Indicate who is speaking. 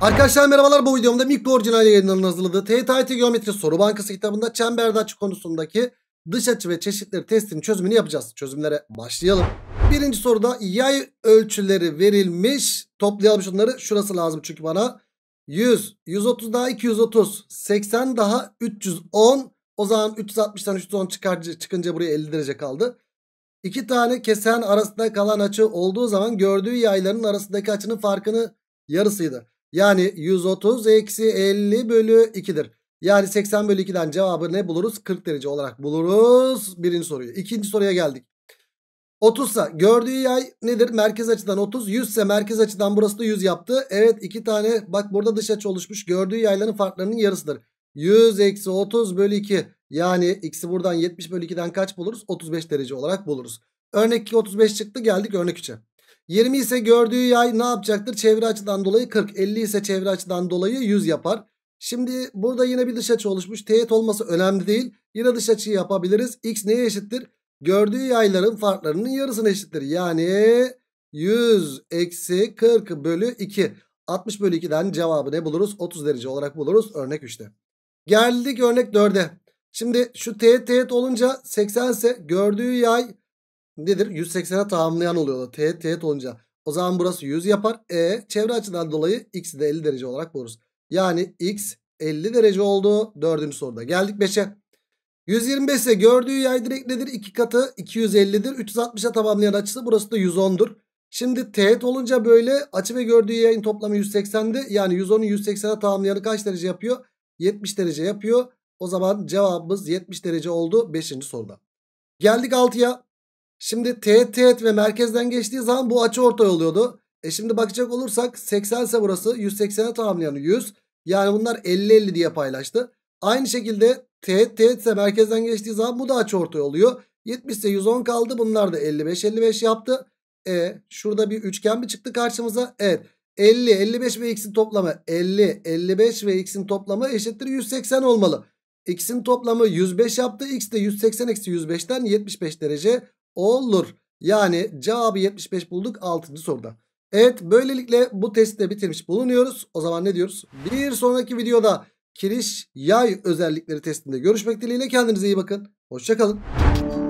Speaker 1: Arkadaşlar merhabalar bu videomda mikro orijinal yayınlarının hazırladığı TYT Geometri Soru Bankası kitabında çemberde açı konusundaki dış açı ve çeşitleri testinin çözümünü yapacağız. Çözümlere başlayalım. Birinci soruda yay ölçüleri verilmiş. Toplayalım şunları. Şurası lazım çünkü bana. 100, 130 daha 230, 80 daha 310. O zaman 360'tan 310 çıkar, çıkınca buraya 50 derece kaldı. İki tane kesen arasında kalan açı olduğu zaman gördüğü yayların arasındaki açının farkını yarısıydı. Yani 130 eksi 50 bölü 2'dir. Yani 80 bölü 2'den cevabı ne buluruz? 40 derece olarak buluruz. Birinci soruyu. İkinci soruya geldik. 30 ise gördüğü yay nedir? Merkez açıdan 30. 100 ise merkez açıdan burası da 100 yaptı. Evet iki tane bak burada dış açı oluşmuş. Gördüğü yayların farklarının yarısıdır. 100 eksi 30 bölü 2. Yani x'i buradan 70 bölü 2'den kaç buluruz? 35 derece olarak buluruz. Örnek 2 35 çıktı geldik örnek 3'e. 20 ise gördüğü yay ne yapacaktır? Çevre açıdan dolayı 40. 50 ise çevre açıdan dolayı 100 yapar. Şimdi burada yine bir dış açı oluşmuş. Teğet olması önemli değil. Yine dış açıyı yapabiliriz. X neye eşittir? Gördüğü yayların farklarının yarısına eşittir. Yani 100 eksi 40 bölü 2. 60 bölü 2'den cevabı ne buluruz? 30 derece olarak buluruz. Örnek 3'te. Geldik örnek 4'e. Şimdi şu teğet teğet olunca 80 ise gördüğü yay nedir? 180'e tamamlayan oluyordu. Teğet teğet olunca. O zaman burası 100 yapar. E çevre açıdan dolayı x'i de 50 derece olarak buluruz. Yani x 50 derece oldu. Dördüncü soruda. Geldik 5'e. 125 ise gördüğü yay direkt nedir? 2 katı 250'dir. 360'a tamamlayan açısı burası da 110'dur. Şimdi teğet olunca böyle açı ve gördüğü yayın toplamı 180'di. Yani 110'u 180'e tamamlayanı kaç derece yapıyor? 70 derece yapıyor. O zaman cevabımız 70 derece oldu 5. soruda. Geldik 6'ya. Şimdi teğet teğet ve merkezden geçtiği zaman bu açı ortay oluyordu. E şimdi bakacak olursak 80 ise burası 180'e tamamlayan 100. Yani bunlar 50-50 diye paylaştı. Aynı şekilde teğet teğet ise merkezden geçtiği zaman bu da açı ortay oluyor. 70 ise 110 kaldı. Bunlar da 55-55 yaptı. E şurada bir üçgen mi çıktı karşımıza? Evet. 50, 55 ve x'in toplamı 50, 55 ve x'in toplamı eşittir 180 olmalı. X'in toplamı 105 yaptı. X de 180 eksi 105'ten 75 derece olur. Yani cevabı 75 bulduk 6. soruda. Evet böylelikle bu testi de bitirmiş bulunuyoruz. O zaman ne diyoruz? Bir sonraki videoda kiriş yay özellikleri testinde görüşmek dileğiyle kendinize iyi bakın. Hoşçakalın.